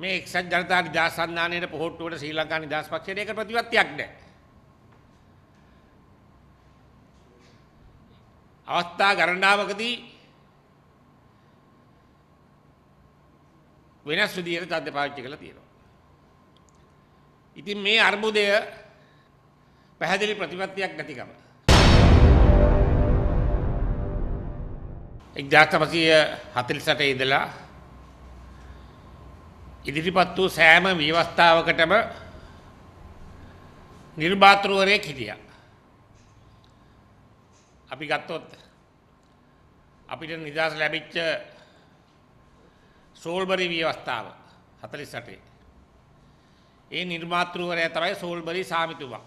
මේ එක්සත් ජනතා නිදහස් සන්ධානයේ පොහොට්ටුවට ශ්‍රී ලංකා නිදහස් පක්ෂයට ඒක ප්‍රතිවත්තියක් නැහැ. අවස්ථා ගණනාවකදී වෙනස් විදියට තත්ත්ව පාවිච්චි කරලා තියෙනවා. ඉතින් මේ අර්බුදය පැහැදිලි ප්‍රතිපත්තියක් නැතිකම. එක්දාස් තමසිය හතලිසට ඉදලා ඉදිරිපත් වූ සෑම විවස්ථාවකටම නිර්මාතෘවරයෙක් හිටියා. අපි ගත්තොත් අපිට නිදහස ලැබිච්ච සෝල්බරි විවස්ථාව 48. ඒ නිර්මාතෘවරයා තමයි සෝල්බරි සාමිතුමා.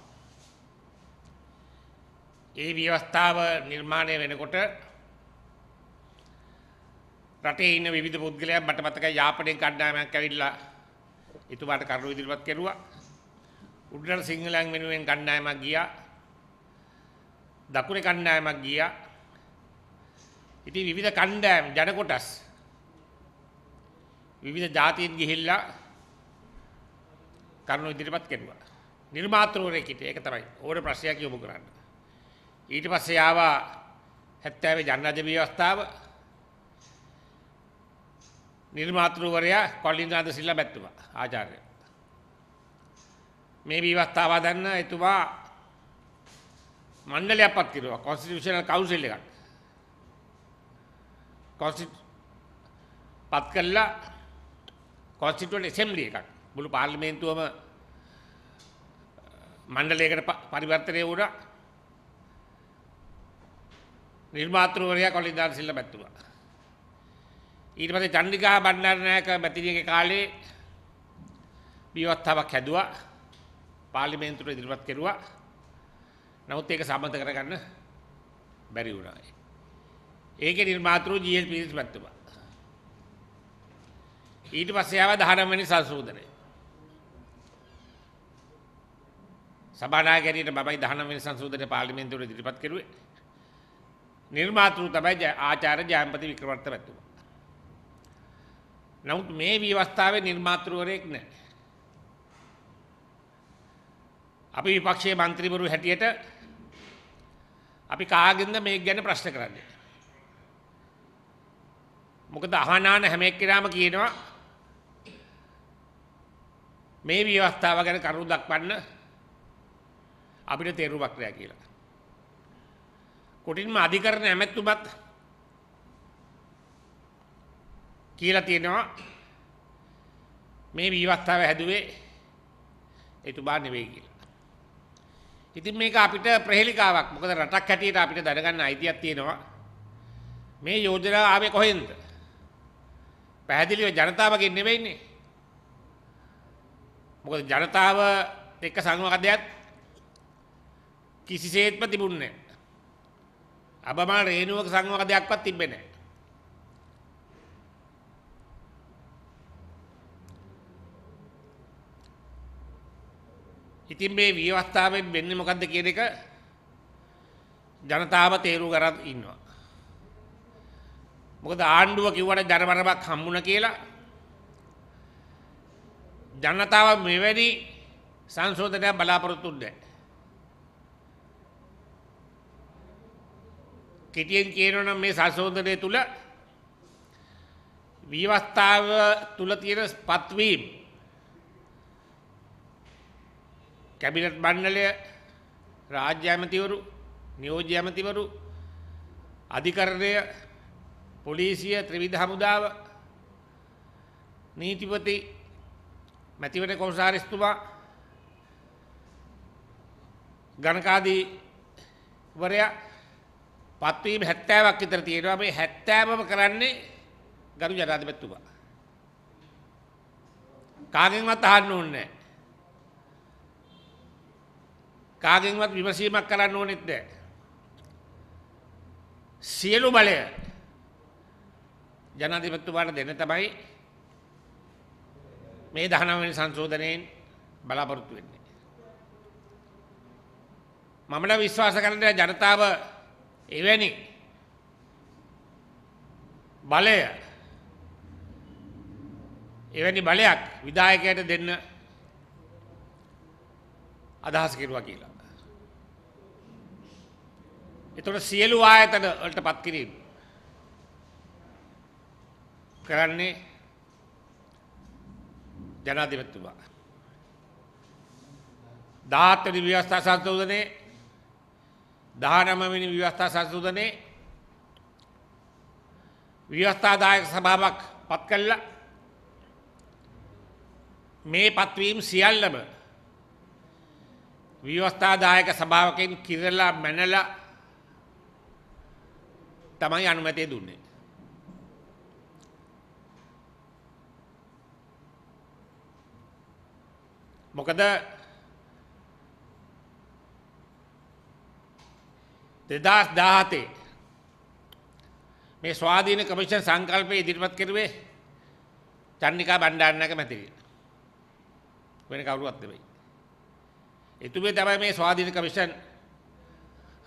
ඒ විවස්ථාව නිර්මාණය වෙනකොට රටේ ඉන්න විවිධ පුද්ගලයන් මට මතකයි යාපනයෙන් කණ්ඩායමක් ඇවිල්ලා එතුමාට කරුණු ඉදිරිපත් කෙරුවා. උඩරට සිංහලයන් වෙනුවෙන් කණ්ඩායමක් ගියා. දකුණේ කණ්ඩායමක් ගියා. ඉතින් විවිධ කණ්ඩායම් ජන කොටස් විවිධ ජාතීන් ගිහිල්ලා කරුණු ඉදිරිපත් කෙරුවා. නිර්මාතෘවරයෙක් හිටියේ ඒක තමයි. ඕන ප්‍රශ්නයක් යොමු කරන්න. ඊට පස්සේ ආවා 70 ජනරජ ව්‍යවස්ථාව නිර්මාතෘවරයා කොල්ලින්ගාද සිල්ලා බැත්තුමා ආචාර්ය. මේ විවස්ථාව දන්න එතුමා මණ්ඩලයක් පත් කිරුවා කොන්ස්ටිටියුෂනල් කවුන්සිල් එකක්. පත් කළා කොන්ස්ටිටියුවන්ට් ඇසෙම්බලි එකක්. මුළු පාර්ලිමේන්තුවම මණ්ඩලයකට පරිවර්තනය වුණා. නිර්මාතෘවරයා කොල්ලින්ගාද සිල්ලා බැත්තුමා. ඊට පස්සේ චන්ද්‍රිකා බණ්ඩාරනායක මැතිණියගේ කාලේ විවස්ථාවක් හැදුවා පාර්ලිමේන්තුවට ඉදිරිපත් කෙරුවා නමුත් ඒක සම්මත කරගන්න බැරි වුණා ඒකේ නිර්මාතෘ ජී.එල්. පීරිස් මැතිතුමා ඊට පස්සේ ආව 19 වෙනි සංශෝධනය සභානායක හැටියට මමයි 19 වෙනි සංශෝධනය පාර්ලිමේන්තුවට ඉදිරිපත් කෙරුවේ නිර්මාතෘ තමයි ආචාර්ය ජයම්පති වික්‍රමර්ථ මැතිතුමා නමුත් මේ විවස්ථාවේ නිර්මාතෘවරයෙක් නැහැ. අපි විපක්ෂයේ മന്ത്രിවරු හැටියට අපි කාගෙන්ද මේක ගැන ප්‍රශ්න කරන්නේ? මොකද අහනාන හැම එක්කෙනාම කියනවා මේ විවස්ථාව ගැන කරුණු දක්වන්න අපිට තේරුමක් නැහැ කියලා. කොටින්ම අධිකරණ ඇමැතුමත් කියලා තියෙනවා මේ විවස්ථාව හැදුවේ එතුමා නෙවෙයි කියලා. ඉතින් මේක අපිට ප්‍රහෙලිකාවක්. මොකද රටක් හැටියට අපිට දැනගන්න අයිතියක් තියෙනවා. මේ යෝජනාව ආවේ කොහෙන්ද? පැහැදිලිව ජනතාවගෙන් නෙවෙයිනේ. මොකද ජනතාව එක්ක සංවාදයක් කිසිසේත්ම තිබුණේ නැහැ. අබමා රේණුවක සංවාදයක්වත් තිබෙන්නේ නැහැ. ඉතින් මේ විවස්ථාවෙන් වෙන්නේ මොකද්ද කියන එක ජනතාව තේරු කරන් ඉන්නවා. මොකද ආණ්ඩුව කිව්වට ජනමරමක් හම්බුණ කියලා ජනතාව මෙවැනි සංශෝධනයක් බලාපොරොත්තු නැහැ. කෙටියෙන් කියනවා නම් මේ සංශෝධනය තුල විවස්ථාව තුල තියෙන පත්වීම් කැබිනට් මණ්ඩලය රාජ්‍ය ඇමතිවරු නියෝජ්‍ය ඇමතිවරු අධිකරණය පොලිසිය ත්‍රිවිධ හමුදාව නීතිපති මැතිවන කොමසාරිස්තුමා ගණකාදීවරයා පත්වීම හැත්තෑවක් විතර තියෙනවා මේ හැත්තෑමම කරන්නේ ගරු ජනාධිපතිතුමා. කාගෙන්වත් අහන්න ඕනේ කාගෙන්වත් විමසීමක් කරන්න ඕනෙත් නෑ. සියලු බලය ජනාධිපතිතුමාට දෙන්න තමයි මේ 19 වෙනි සංශෝධනයෙන් බලාපොරොත්තු වෙන්නේ. මම නම් විශ්වාස කරන්නේ ජනතාව එවැනි බලය එවැනි බලයක් විදායකයට දෙන්න අදහස් කෙරුවා කියලා. එතකොට සියලු ආයතන වලට පත් කිරීම කරන්නේ ජනාධිපතිතුමා. 17 වෙනි ව්‍යවස්ථා සංශෝධනයේ 19 වෙනි ව්‍යවස්ථා සංශෝධනයේ ව්‍යවස්ථාදායක සභාවක් පත් කළා. මේ පත්වීම් සියල්ලම ව්‍යවස්ථාදායක සභාවකෙන් කිරලා මැනලා තමයි අනුමැතිය දුන්නේ. මොකද දෙදස් දාහතේ මේ ස්වාධීන කමිෂන් සංකල්පය ඉදිරිපත් කරුවේ චන්නිකා බණ්ඩාරනායක මැතිරිය. වෙන කවුරුවත් නෙවෙයි. එතුමේ තමයි මේ ස්වාධීන කමිෂන්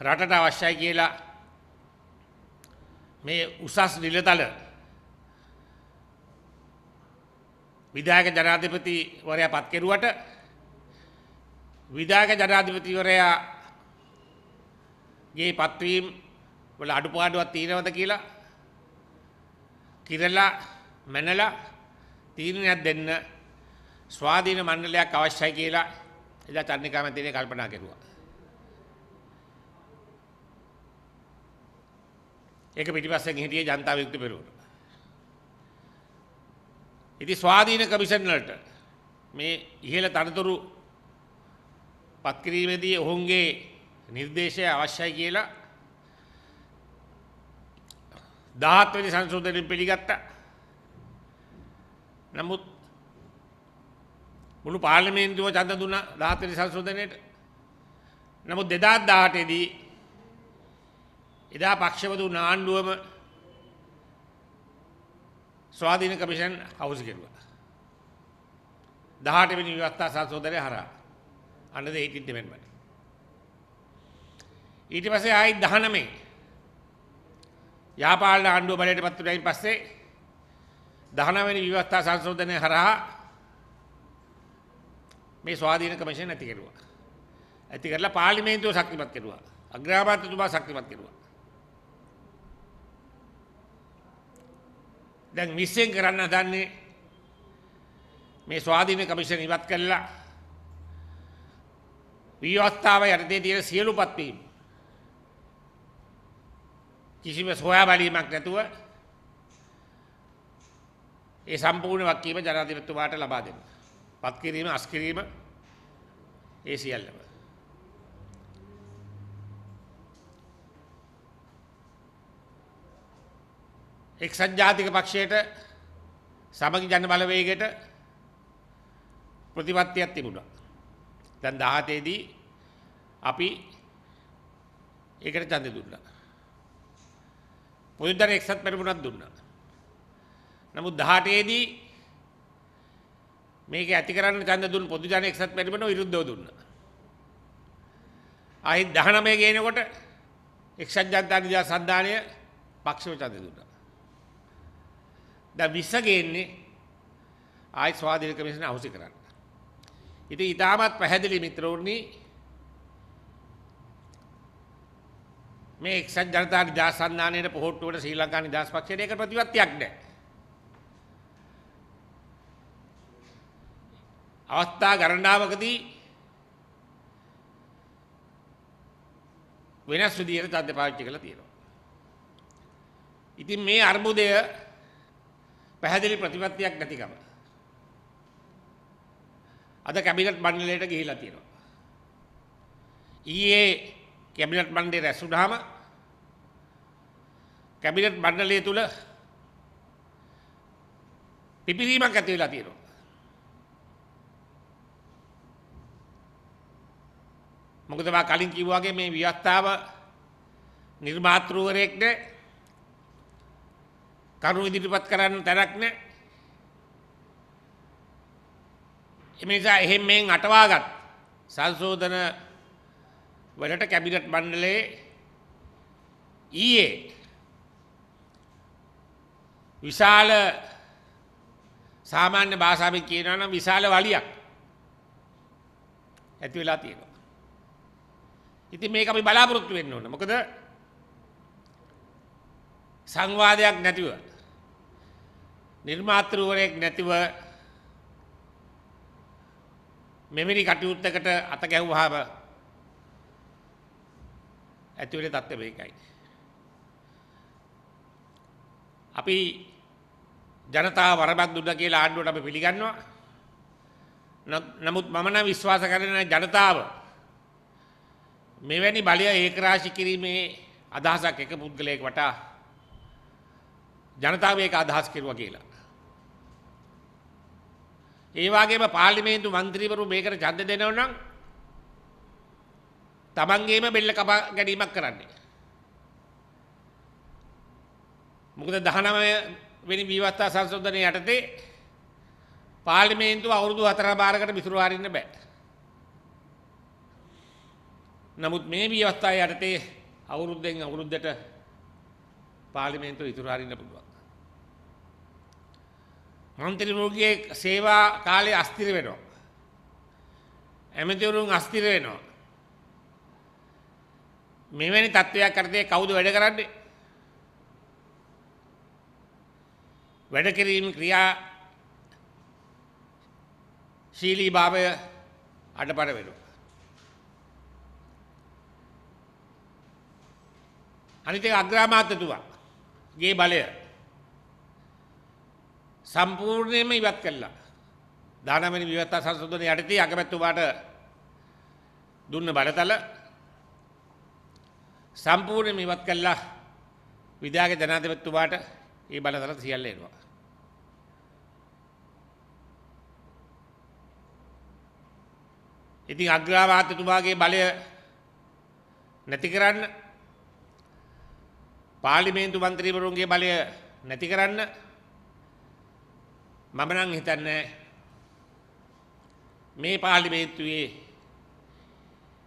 රටට අවශ්‍යයි කියලා මේ උසස් නිලතල විධායක ජනාධිපතිවරයා පත් කෙරුවට විධායක ජනාධිපතිවරයා ගේ පත්වීම් වල අඩුපාඩුවක් තියෙනවද කියලා කිරලා මැනලා තීරණයක් දෙන්න ස්වාධීන මණ්ඩලයක් අවශ්‍යයි කියලා එදා චන්නිකා මැතිණිය කල්පනා කෙරුවා. ඒක පිටිපස්සෙන් හිටියේ ජනතා විමුක්ති පෙරමුණ. ඉතින් ස්වාධීන කමිෂන් වලට මේ ඉහළ තනතුරු පත් කිරීමේදී ඔවුන්ගේ නිර්දේශය අවශ්‍යයි කියලා 17 වෙනි සංශෝධනය පිළිගත්තා. නමුත් මුළු පාර්ලිමේන්තුව ඡන්ද දුන්නා 17 වෙනි සංශෝධනයට. නමුත් 2018 දී එදා පක්ෂපති නාණ්ඩුවම ස්වාධීන කමිෂන් හවුස් කෙරුවා. 18 වෙනි ව්‍යවස්ථා සංශෝධනය හරහා under the 18th amendment. ඊට පස්සේ ආයි 19 යාපාලන ආණ්ඩුව බලයට පත් වුණායින් පස්සේ 19 වෙනි ව්‍යවස්ථා සංශෝධනය හරහා මේ ස්වාධීන කමිෂන් ඇති කෙරුවා. ඇති කරලා පාර්ලිමේන්තුව ශක්තිමත් කෙරුවා. අග්‍රාමාත්‍යතුමා ශක්තිමත් කෙරුවා. දැන් මිස්සෙන් කරන්න හදන්නේ මේ ස්වාධීන කමිෂන් ඉවත් කළා ව්‍යවස්ථාව යටතේ තියෙන සියලු පත්වීම් කිසිම සොයා බැලීමක් නැතුව ඒ සම්පූර්ණ වක්කීම ජනාධිපතිතුමාට ලබා දෙන්න. පත් කිරීම අස් කිරීම ඒ සියල්ලම. එක්සත් ජාතික පක්ෂයට සමගි ජන බලවේගයට ප්‍රතිපත්තියක් තිබුණා. දැන් 17 දී අපි ඒකට ඡන්දය දුන්නා. පොදුදර එක්සත් පෙරමුණක් දුන්නා. නමුත් 18 දී මේක ඇති කරන්න ඡන්ද දුන්න පොදු ජන එක්සත් පෙරමුණ විරුද්ධව දුන්නා. ආයි 19 ගේනකොට එක්සත් ජනතා නිදහස් සන්ධානය පක්ෂව ඡන්ද දුන්නා. දැන් 20 ගේන්නේ ආයි ස්වාධීන කමිෂන් අහුසි කරන්න. ඉතින් ඊටමත් පැහැදිලි මිත්‍රවරුනි මේ එක්සත් ජනතා නිදහස් සන්ධානයේ පොහොට්ටු වල ශ්‍රී ලංකා නිදහස් පක්ෂයට ඒක ප්‍රතිවත්තියක් නැහැ. අවස්ථා ගණනාවකදී වෙනස් විදිහට තත්ත්ව පාවිච්චි කරලා තියෙනවා. ඉතින් මේ අර්බුදය පැහැදිලි ප්‍රතිපත්තියක් නැතිකම. අද කැබිනට් මණ්ඩලයට ගිහිලා තියෙනවා. ඊයේ කැබිනට් මණ්ඩලය රැස්ුණාම කැබිනට් මණ්ඩලය තුල පිපිරීමක් ඇති වෙලා තියෙනවා. මොකද මා කලින් කිව්වා වගේ මේ ව්‍යවස්ථාව නිර්මාතෘවරයෙක්ගේ තරුණ ඉදිරිපත් කරන්න තැනක් නැහැ. එනිසා එහෙන් මෙන් අටවාගත් සංශෝධන වලට කැබිනට් මණ්ඩලයේ ඊයේ විශාල සාමාන්‍ය භාෂාවෙන් කියනවා නම් විශාල වලියක් ඇති වෙලා තියෙනවා. ඉතින් මේක අපි බලාපොරොත්තු වෙන්න ඕන. මොකද සංවාදයක් නැතිව නිර්මාතෘවරයෙක් නැතිව මෙමිනි කටයුත්තකට අත ගැව්වහම ඇතිවෙන තත්ත්වය මේකයි. අපි ජනතාව වරමක් දුන්න කියලා ආණ්ඩුවට අපි පිළිගන්නවා. නමුත් මම නම් විශ්වාස කරන ජනතාව මෙවැනි බලය ඒකරාශි කිරීමේ අදහසක් එක පුද්ගලයෙක් වටා ජනතාව ඒක අදහස් කෙරුවා කියලා. ඒවාගේම පාලිමේන්තු මන්ත්‍රීවරු මේකට චන්ද දෙනවනම් තමන්ගේම බෙල්ල කපා ගැනීමක් කරන්නේ. මොකද දහනමය වෙනි වීවත්තා සංශෝධනය යටතේ පාලිමේන්තු අවුරුදු හතර භාරකට විතුරවාරන්න බෑ. නමුත් මේ වීවස්ථා යටතේ අවුරුද්දෙන් අවුරුද්දට පාලිමේන්තු ඉතුරාරන්න පුළුවන්. මන්ත්‍රීවරුගේ සේවා කාලය අස්තිර වෙනවා. ඇමතිවරුන් අස්තිර වෙනවා. මෙවැනි තත්ත්වයක් අර්ථයේ කවුද වැඩ කරන්නේ? වැඩ කිරීම ක්‍රියා ශීලී භාවය අඩපර වෙනවා. අනිත් එක අග්‍රාමාත්‍යතුමා ගේ බලය සම්පූර්ණයෙන්ම ඉවත් කළා. දානමනි විවත්තා සංශෝධන යටතේ අගමැතිතුමාට දුන්න බලතල සම්පූර්ණයෙන්ම ඉවත් කළා. විද්‍යාගේ ජනාධිපතිතුමාට මේ බලතල සියල්ල එනවා. ඉතින් අග්‍රාමාත්‍යතුමාගේ බලය නැති කරන්න පාර්ලිමේන්තු මන්ත්‍රීවරුන්ගේ බලය නැති කරන්න මම නම් හිතන්නේ මේ පාර්ලිමේන්තුවේ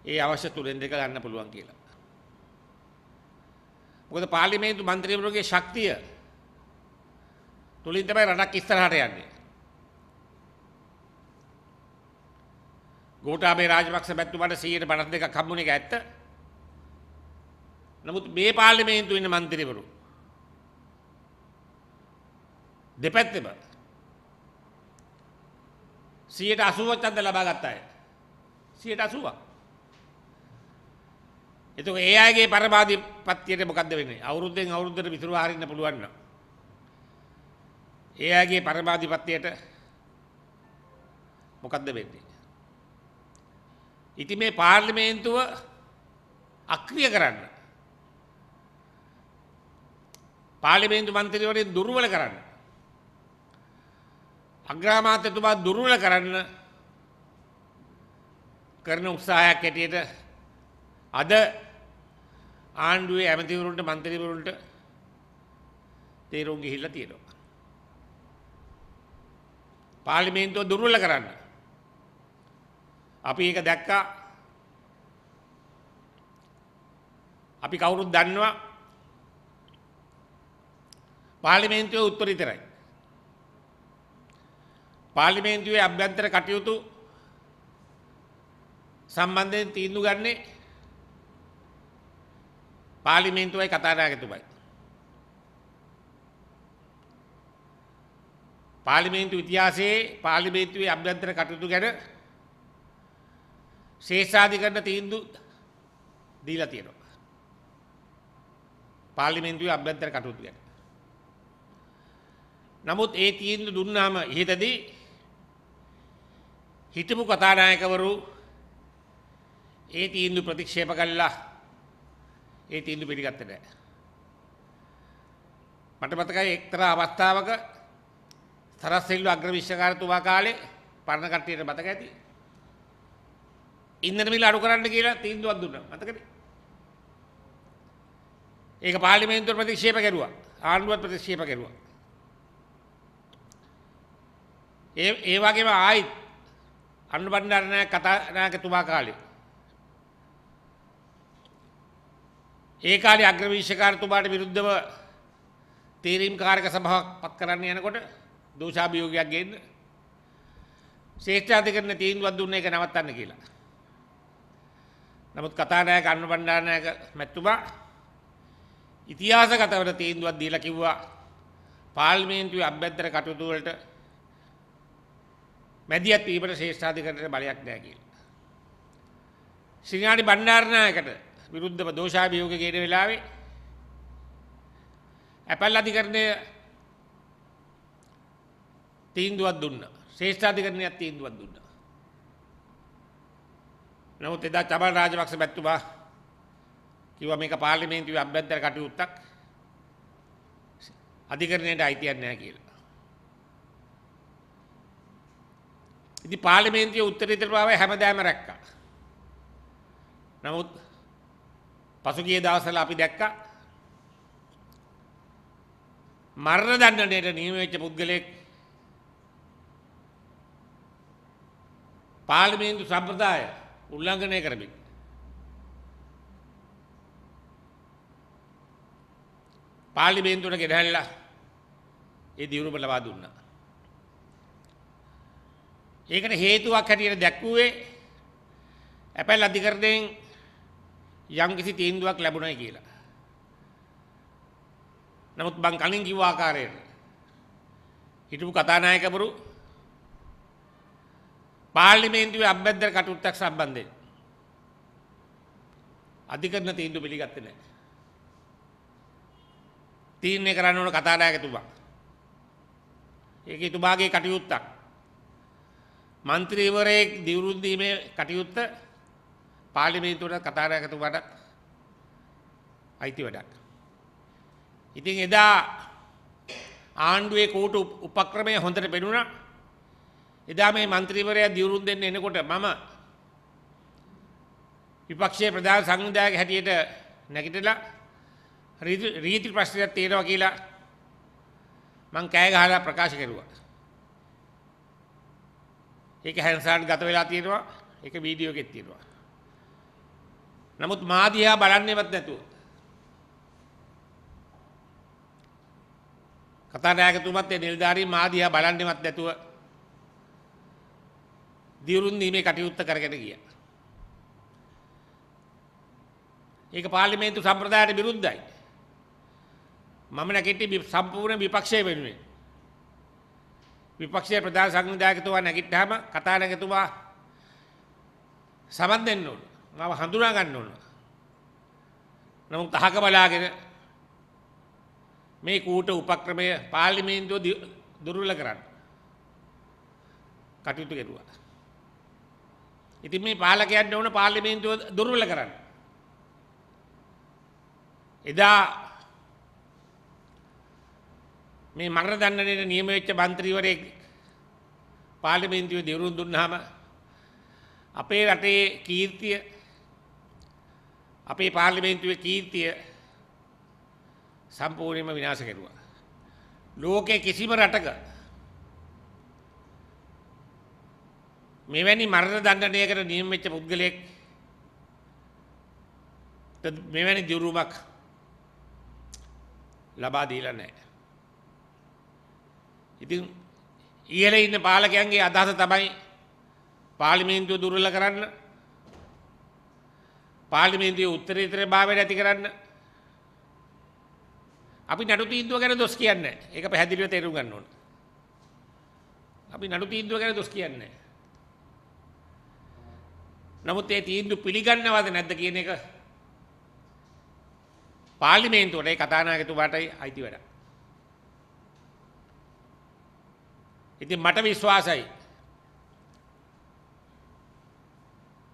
ඒ අවශ්‍ය තුනෙන් දෙක ගන්න පුළුවන් කියලා. මොකද පාර්ලිමේන්තු මන්ත්‍රීවරුගේ ශක්තිය තුලින් තමයි රටක් ඉස්සරහට යන්නේ. ගෝඨාභය රාජපක්ෂ මැතිතුමාට 152ක් හම්බුනේ ඒක ඇත්ත. නමුත් මේ පාර්ලිමේන්තුවේ ඉන්න මන්ත්‍රීවරු දෙපැත්තෙම සියයට අසුවක් චන්ද ලබා ගත්තාය සියයට අසුවක් එතුක ඒ අයගේ පරමාධි පත්තියට මොකක්ද වෙන්නේ අවුරුද්දෙන් අවුරුද්දට විතුරු හරින්න පුළුවන්න ඒ අයගේ පරමාධි පත්තියට මොකක්ද වෙන්නේ ඉති මේ පාර්ලිමේන්තුව අක්‍රිය කරන්න පාලිමේන්තු මන්තරීවරෙන් දුර්වල කරන්න අග්‍රාමාත්‍යතුමා දුර්වල කරන්න කරන උත්සාහයක් ඇටියට අද ආණ්ඩුවේ ඇමතිවරුන්ට මන්ත්‍රීවරුන්ට තේරුම් ගිහිල්ලා තියෙනවා. පාර්ලිමේන්තුව දුර්වල කරන්න. අපි ඒක දැක්කා. අපි කවුරුත් දන්නවා පාර්ලිමේන්තුවේ උත්තරීතරයි. පාර්ලිමේන්තුවේ අභ්‍යන්තර කටයුතු සම්බන්ධයෙන් තීන්දුව ගන්නේ පාර්ලිමේන්තුවයි කතානායකතුමයි. පාර්ලිමේන්තු ඉතිහාසයේ පාර්ලිමේන්තුවේ අභ්‍යන්තර කටයුතු ගැන ශේෂාධිකරණ තීන්දුව දීලා තියෙනවා. පාර්ලිමේන්තුවේ අභ්‍යන්තර කටයුතු ගැන. නමුත් ඒ තීන්දුව දුන්නාම ඉහතදී හිටපු කතානායකවරු ඒ තීන්දු ප්‍රතික්ෂේප කළා ඒ තීන්දු පිළිගත්තේ නැහැ. මට මතකයි එක්තරා අවස්ථාවක සරස්සෙල්ලු අග්‍රවිශ්වකාරතුමා කාලේ පරණ කට්ටියට මතක ඇති. ඉන්ධන මිල අඩු කරන්න කියලා තීන්දුවක් දුන්නා. මතකද? ඒක පාර්ලිමේන්තුව ප්‍රතික්ෂේප කරුවා. ආණ්ඩුවත් ප්‍රතික්ෂේප කරුවා. ඒ ඒ වගේම ආයිත් අනුර බණ්ඩාරනායක කතානායකතුමා කාලේ. ඒ කාලේ අග්‍රවීශකාරතුමාට විරුද්ධව තීරීම් කාරක සභාවක් පත් කරන්න යනකොට දෝෂාභියෝගයක් ගේන්න ශ්‍රේෂ්ඨ අධිකරණ තීන්දුවක් දුන්න එක නවත්තන්න කියලා. නමුත් කතානායක අනුර බණ්ඩාරනායක මැතිතුමා ඉතිහාසගතව තීන්දුවක් දීලා කිව්වා පාර්ලිමේන්තුවේ අභ්‍යන්තර කටයුතු වලට මැදිහත් වීමට ශේෂ්ඨාධිකරණයට බලයක් නැහැ කියලා. සිනාඩි බණ්ඩාරනායකට විරුද්ධව දෝෂාභියෝග ගේන වෙලාවේ ඇපල් අධිකරණය තීන්දුවක් දුන්නා. ශේෂ්ඨාධිකරණයක් තීන්දුවක් දුන්නා. නමුත් එදා චමල් රාජපක්ෂ මැතිතුමා කිව්වා මේක පාර්ලිමේන්තුවේ අභ්‍යන්තර කටයුත්තක් අධිකරණයට අයිතියක් නැහැ කියලා. ඉති පාලිමේන්තිය උත්තරීතර බාව හැමදෑම රැක්ක. නමුත් පසුගිය දවසල අපි දැක්ක මරණ දන්නනයට නියමවෙච්ච පුද්ගලයෙක් පාලිමේන්තු සම්ප්‍රදාය උල්ලංඝනය කරමින්. පාලිමේන්තුවට ගෙනහැල්ලා ඒ දියුණුම ලබා දුන්නා. ඒකට හේතුවක් හැටියට දැක්වුවේ ඇපැල් අධිකරණයෙන් යම්කිසි තීන්දුවක් ලැබුණයි කියලා. නමුත් මං කලින් කිව්ව ආකාරයට හිටපු කතානායකවරු පාර්ලිමේන්තුවේ අභ්‍යන්තර කටයුත්තක් සම්බන්ධයෙන් අධිකරණ තීන්දුව පිළිගත්තේ නැහැ. තීරණය කරන්න ඕන කතානායකතුමා. ඒක එතුමාගේ කටයුත්තක්. මන්ත්‍රීවරයෙක් දිවුරුද්දීමේ කටයුත්ත පාලිමේන්තුවට කතාරයකතුමාටත් අයිති වැඩක්. ඉතින් එදා ආණ්ඩුවේ කෝටු උපක්‍රමය හොඳට පෙනුණා. එදා මේ മന്ത്രിවරයා දියුරුම් දෙන්න එනකොට මම විපක්ෂයේ ප්‍රධාන සංවිධායක හැටියට නැගිටලා රීති ප්‍රශ්නයක් තියෙනවා කියලා මං කෑ ගහලා ප්‍රකාශ කරුවා. ඒක හැන්සාන් ගත වෙලා තියෙනවා. ඒක වීඩියෝ එකෙත් තියෙනවා. නමුත් මා දිහා බලන්නේවත් නැතුව කතානායකතුමත් ඒ නිලධාරී මා දිහා බලන්නේවත් නැතුව දියුරුන් දීමේ කටයුත්ත කරගෙන ගියා. ඒක පාර්ලිමේන්තු සම්ප්‍රදායට විරුද්ධයි. මම නැගිටි සම්පූර්ණ විපක්ෂය වෙනුවෙන් විපක්ෂයේ ප්‍රධාන සංවිධායකතුමා නැගිට්ටාම කතානායකතුමා සමන් දෙන්න ඕන. මාව හඳුනා ගන්න ඕන. නමුත් අහක බලාගෙන මේ කූට උපක්‍රමය පාර්ලිමේන්තුව දුර්වල කරන්න. කටයුතු කෙරුවා. ඉතින් මේ පාලකයන්ට ඕන පාර්ලිමේන්තුව දුර්වල කරන්න. එදා මේ මරණ දන්නනයට නියම වෙච්ච බන්ත්‍රීවරයෙක් පාර්ලිමේන්තුවේ දිරුම් දුන්නාම අපේ රටේ කීර්තිය අපේ පාර්ලිමේන්තුවේ කීර්තිය සම්පූර්ණයෙන්ම විනාශ කෙරුවා. ලෝකේ කිසිම රටක මෙවැනි මරණ දණ්ඩනයකට නියම වෙච්ච පුද්ගලයෙක් මෙවැනි දියුරුමක් ලබා දීලා නැහැ. ඉතින් ඉහළ ඉන්න පාලකයන්ගේ අදහස තමයි පාර්ලිමේන්තුව දුර්වල කරන්න පාර්ලිමේන්තුවේ උත්තරීතර භාවයට ඇති කරන්න අපි නඩු තීන්දුව ගැන දොස් කියන්නේ ඒක පැහැදිලිව තේරුම් ගන්න ඕන අපි නඩු තීන්දුව ගැන දොස් කියන්නේ නමුත් ඒ තීන්දුව පිළිගන්නවද නැද්ද කියන එක පාර්ලිමේන්තුවට ඒ කතානායකතුමාටයි අයිති වැඩක් ඉතින් මට විශ්වාසයි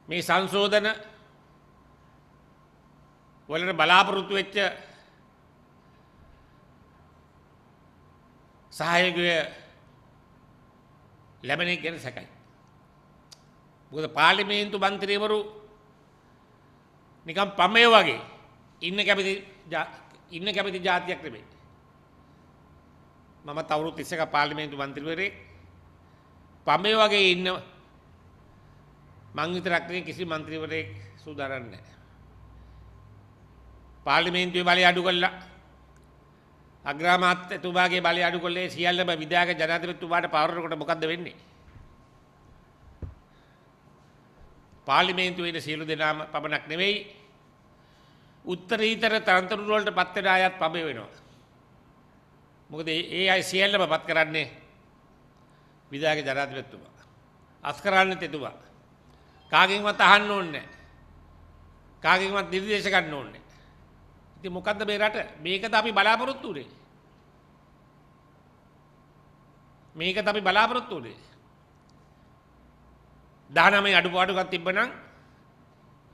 මේ සංශෝධන වලට බලාපොරොත්තු වෙච්ච සහයෝගය ලැබෙන එක ගැන සැකයි. මොකද පාර්ලිමේන්තු මන්ත්‍රීවරු නිකම් පමේ වගේ ඉන්න කැමති ඉන්න කැමති જાතියක් නෙමෙයි. මම තවරු තිස්සක පාර්ලිමේන්තු මන්ත්‍රීවරේ පමේ වගේ ඉන්න මං විතරක් නෙවෙයි කිසි മന്ത്രിවරයෙක් සූදානම් නැහැ. පාර්ලිමේන්තුවේ බලය අඩු කළා. අග්‍රාමාත්‍යතුමාගේ බලය අඩු කළේ සියල්ලම විදායක ජනාධිපතිතුමාට පවරනකොට මොකද්ද වෙන්නේ? පාර්ලිමේන්තුවේ ඉන්න සියලු දෙනාම පමණක් නෙවෙයි උත්තරීතර තරන්තරු වලට පත් වෙන අයත් පබේ වෙනවා. මොකද ඒ අයි සියල්ලම පත් කරන්නේ විදාගේ ජනාධිපතිතුමා. අස් කරන්න තෙතුමා. කාගෙන්වත් අහන්න ඕනේ කාගෙන්වත් නිර්දේශ ගන්න ඕනේ. ඉතින් මොකද්ද මේ රට? මේකද අපි බලාපොරොත්තු වෙන්නේ? මේකද අපි බලාපොරොත්තු වෙන්නේ? 19 අඩුපාඩුකම් තිබ්බනම්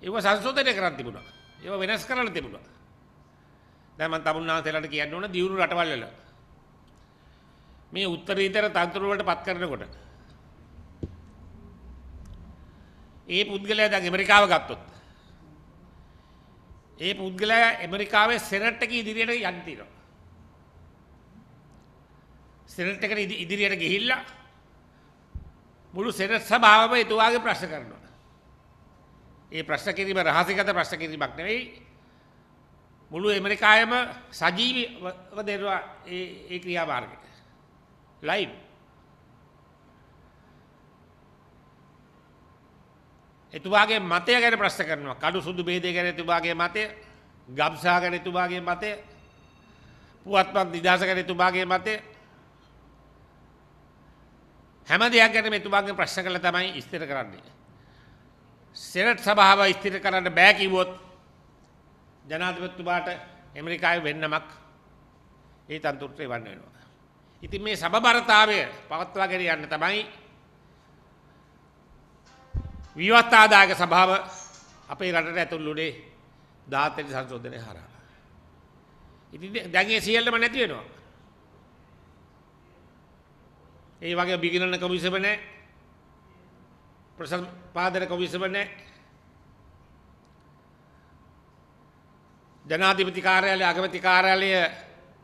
ඒව සංශෝධනය කරන්න තිබුණා. ඒව වෙනස් කරන්න තිබුණා. දැන් මම තමුන්නාන්සේලාට කියන්න ඕන දියුණු රටවල් වල මේ උත්තරීතර තන්ත්‍රවලට පත් කරනකොට. ඒ පුද්ගලයා දැන් ඇමරිකාව ගත්තොත්. ඒ පුද්ගලයා ඇමරිකාවේ සෙනට් එක ඉදිරියට යන්න තියෙනවා. සෙනට් එකට ඉදිරියට ගිහිල්ලා මුළු සෙනට් සභාවම එතුවාගේ ප්‍රශ්න කරනවා. ඒ ප්‍රශ්න කිරීම රහසිගත ප්‍රශ්න කිරීමක් නෙවෙයි මුළු ඇමරිකායම සජීවීව දෙනවා ඒ ඒ ක්‍රියාමාර්ගය. live. එතුමාගේ මතය ගැන ප්‍රශ්න කරනවා. කඩු සුදු බෙහෙදේ ගැන එතුමාගේ මතය, ගබ්සා ගැන එතුමාගේ මතය, පුවත්පත් නිදහස ගැන එතුමාගේ මතය. හැම දෙයක් ගැන එතුමාගෙන් ප්‍රශ්න කළා තමයි ඉස්තර කරන්නේ. සෙනට් සභාව ඉස්තර කරන්න බෑ කිව්වොත් ජනාධිපතිතුමාට ඇමරිකාවේ වෙන්නමක් ඒ තනතුරට එවන්න වෙනවා. ඉතින් මේ සමබරතාවය පවත්වාගෙන යන්න තමයි විවස්ථාදායක සභාව අපේ රටට ඇතුළුනේ 17 සංශෝධනය හරහා. ඉතින් දැන් ඒ සියල්ලම නැති වෙනවා. ඒ වගේ බිගිනන කමිසම නැහැ. ප්‍රසම්පාදන කමිසම නැහැ. ජනාධිපති කාර්යාලය අගමැති කාර්යාලය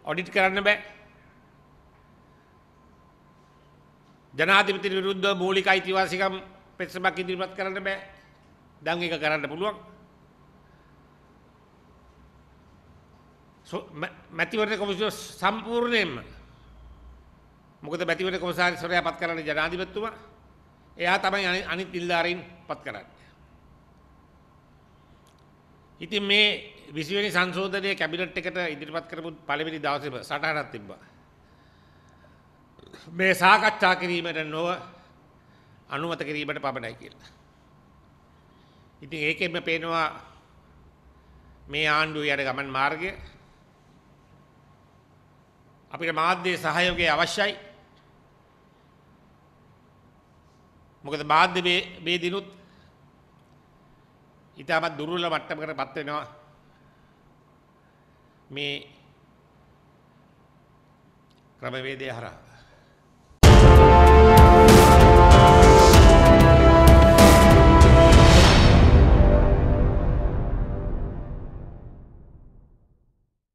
ඔඩිට් කරන්න බෑ. ජනාධිපති විරුද්ධ මූලික අයිතිවාසිකම් පෙත්සමක් ඉදිරිපත් කරන්න බෑ. දැන් ඒක කරන්න පුළුවන්. මැතිවරණ කොමිසම සම්පූර්ණයෙන්ම මොකද මැතිවරණ කොමසාරිස්වරයා පත් කරන්නේ ජනාධිපතිතුමා. එයා තමයි අනිත් ඉල්ලාරින් පත් කරන්නේ. ඉතින් මේ 20 වෙනි සංශෝධනය කැබිනට් එකට ඉදිරිපත් කරපු පළවෙනි දවසේම සටහනක් තිබ්බා. මේ සාකච්ඡා කිරීමට නොව අනුමත කිරීමට පමණයි කියලා. ඉතින් ඒකෙන්ම පේනවා මේ ආණ්ඩුවේ යන ගමන් මාර්ගය අපිට මාධ්‍ය සහයෝගය අවශ්‍යයි. මොකද මාධ්‍ය මේ මේ දිනුත් ඊටමත් දුර්වල මට්ටමකටපත් වෙනවා. මේ ක්‍රමවේදය හරහා